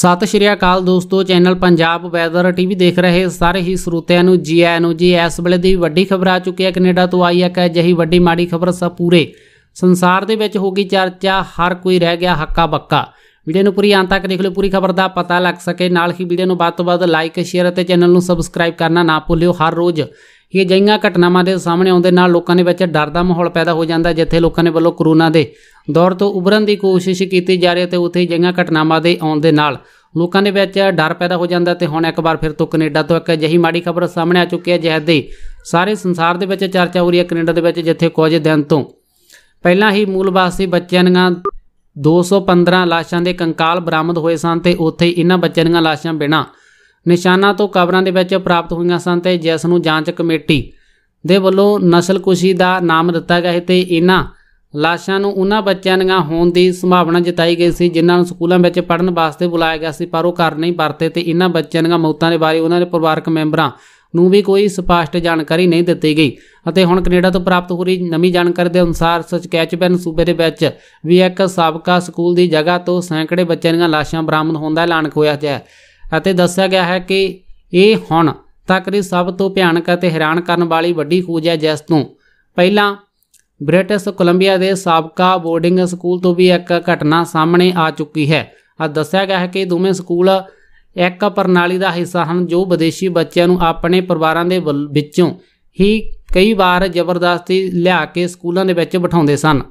ਸਤਿ ਸ਼੍ਰੀ ਅਕਾਲ ਦੋਸਤੋ channel Punjab weather TV ਦੇਖ ਰਹੇ ਸਾਰੇ ਹੀ ਸਰੋਤਿਆਂ ਨੂੰ ਜੀ ਆਇਆਂ ਨੂੰ ਜੀ ਇਸ ਵੇਲੇ ਦੀ ਵੱਡੀ ਖਬਰ ਆ ਚੁੱਕੀ ਹੈ ਕੈਨੇਡਾ ਤੋਂ ਆਈ ਹੈ ਕਿ ਅਜਿਹੀ ਵੱਡੀ ਮਾੜੀ ਖਬਰ ਸਭ ਪੂਰੇ ਸੰਸਾਰ ਦੇ ਵਿੱਚ ਹੋ ਗਈ ਚਰਚਾ ਹਰ ਕੋਈ ਰਹਿ ਗਿਆ ਹੱਕਾ ਬੱਕਾ ਵੀਡੀਓ ਨੂੰ ਪੂਰੀ ਅੰਤ ਤੱਕ ਦੇਖ ਲਓ ਪੂਰੀ ਖਬਰ ਦਾ ਪਤਾ ਲੱਗ ਸਕੇ ਨਾਲ ਹੀ ਵੀਡੀਓ ਨੂੰ ਵੱਧ ਤੋਂ ਵੱਧ ਲਾਈਕ ਸ਼ੇਅਰ ਅਤੇ ਚੈਨਲ ਨੂੰ ਸਬਸਕ੍ਰਾਈਬ ਕਰਨਾ ਨਾ ਭੁੱਲਿਓ ਹਰ ਰੋਜ਼ ਇਹ ਜਈਆਂ ਘਟਨਾਵਾਂ ਦੇ ਸਾਹਮਣੇ ਆਉਂਦੇ ਨਾਲ ਲੋਕਾਂ ਦੇ ਵਿੱਚ ਡਰ ਦਾ ਮਾਹੌਲ ਪੈਦਾ ਹੋ ਜਾਂਦਾ ਜਿੱਥੇ ਲੋਕਾਂ ਨੇ ਵੱਲੋਂ ਕਰੋਨਾ ਦੇ ਦੌਰ ਤੋਂ ਉਭਰਨ ਦੀ ਕੋਸ਼ਿਸ਼ ਕੀਤੀ ਜਾ ਰਹੀ ਤੇ ਉੱਥੇ ਜਈਆਂ ਘਟਨਾਵਾਂ ਦੇ ਆਉਣ ਦੇ ਨਾਲ ਲੋਕਾਂ ਦੇ ਵਿੱਚ ਡਰ ਪੈਦਾ ਹੋ ਜਾਂਦਾ ਤੇ ਹੁਣ ਇੱਕ ਵਾਰ ਫਿਰ ਤੋਂ ਕੈਨੇਡਾ ਤੋਂ ਇੱਕ ਅਜਿਹੀ ਮਾੜੀ ਖਬਰ ਸਾਹਮਣੇ ਆ ਚੁੱਕੀ ਹੈ ਜਿਹਦੇ ਦੇ ਸਾਰੇ ਸੰਸਾਰ ਦੇ ਵਿੱਚ ਚਰਚਾ ਹੋ ਰਹੀ ਹੈ ਕੈਨੇਡਾ ਦੇ ਵਿੱਚ ਜਿੱਥੇ ਕੁਝ ਦਿਨ ਤੋਂ ਪਹਿਲਾਂ ਹੀ ਮੂਲ ਵਾਸੀ ਬੱਚਿਆਂ ਦੀਆਂ 215 ਲਾਸ਼ਾਂ ਦੇ ਕੰਕਾਲ ਬਰਾਮਦ ਹੋਏ ਸਨ ਤੇ ਉੱਥੇ ਇਹਨਾਂ ਬੱਚਿਆਂ ਦੀਆਂ ਲਾਸ਼ਾਂ ਬਿਨਾ ਨਿਸ਼ਾਨਾ ਤੋਂ ਕਬਰਾਂ ਦੇ ਵਿੱਚ ਪ੍ਰਾਪਤ ਹੋਈਆਂ ਸਨ ਤੇ ਜਿਸ ਨੂੰ ਜਾਂਚ ਕਮੇਟੀ ਦੇ ਵੱਲੋਂ ਨਸਲਕੁਸ਼ੀ ਦਾ ਨਾਮ ਦਿੱਤਾ ਗਿਆ ਹੈ ਤੇ ਇਹਨਾਂ ਲਾਸ਼ਾਂ ਨੂੰ ਉਹਨਾਂ ਬੱਚਿਆਂ ਦੀਆਂ ਹੋਣ ਦੀ ਸੰਭਾਵਨਾ ਜਤਾਈ ਗਈ ਸੀ ਜਿਨ੍ਹਾਂ ਨੂੰ ਸਕੂਲਾਂ ਵਿੱਚ ਪੜਨ ਵਾਸਤੇ ਬੁਲਾਇਆ ਗਿਆ ਸੀ ਪਰ ਉਹ ਕਰ ਨਹੀਂ ਪਰਤੇ ਤੇ ਇਹਨਾਂ ਬੱਚਿਆਂ ਦੀਆਂ ਮੌਤਾਂ ਦੇ ਬਾਰੇ ਉਹਨਾਂ ਦੇ ਪਰਿਵਾਰਕ ਮੈਂਬਰਾਂ ਨੂੰ ਵੀ ਕੋਈ ਸਪਸ਼ਟ ਜਾਣਕਾਰੀ ਨਹੀਂ ਦਿੱਤੀ ਗਈ ਅਤੇ ਹੁਣ ਕੈਨੇਡਾ ਤੋਂ ਪ੍ਰਾਪਤ ਹੋ ਰਹੀ ਨਵੀਂ ਜਾਣਕਾਰੀ ਦੇ ਅਨੁਸਾਰ ਸਚਕੈਚਬਨ ਸੂਬੇ ਦੇ ਵਿੱਚ ਵੀ ਇੱਕ ਸਾਬਕਾ ਸਕੂਲ ਦੀ ਜਗ੍ਹਾ ਤੋਂ ਸੈਂਕੜੇ ਬੱਚਿਆਂ ਦੀਆਂ ਲਾਸ਼ਾਂ ਬਰਾਮਦ ਹੋਣ ਦਾ ਐਲਾਨ ਹੋਇਆ ਹੈ ਅਤੇ ਦੱਸਿਆ ਗਿਆ ਹੈ ਕਿ ਇਹ ਹੁਣ ਤੱਕ ਦੀ ਸਭ ਤੋਂ ਭਿਆਨਕ ਅਤੇ ਹੈਰਾਨ ਕਰਨ ਵਾਲੀ ਵੱਡੀ ਖੋਜ ਹੈ ਜਿਸ ਤੋਂ ਪਹਿਲਾਂ ਬ੍ਰਿਟਿਸ਼ ਕੋਲੰਬੀਆ ਦੇ ਸਾਬਕਾ ਬੋਰਡਿੰਗ ਸਕੂਲ ਤੋਂ ਵੀ ਇੱਕ ਘਟਨਾ ਸਾਹਮਣੇ ਆ ਚੁੱਕੀ ਹੈ ਆ ਦੱਸਿਆ ਗਿਆ ਹੈ ਕਿ ਦੋਵੇਂ ਸਕੂਲ ਇੱਕ ਪ੍ਰਣਾਲੀ ਦਾ ਹਿੱਸਾ ਹਨ ਜੋ ਵਿਦੇਸ਼ੀ ਬੱਚਿਆਂ ਨੂੰ ਆਪਣੇ ਪਰਿਵਾਰਾਂ ਦੇ ਵਿੱਚੋਂ ਹੀ ਕਈ ਵਾਰ ਜ਼ਬਰਦਸਤੀ ਲਿਆ ਕੇ ਸਕੂਲਾਂ ਦੇ ਵਿੱਚ ਬਿਠਾਉਂਦੇ ਸਨ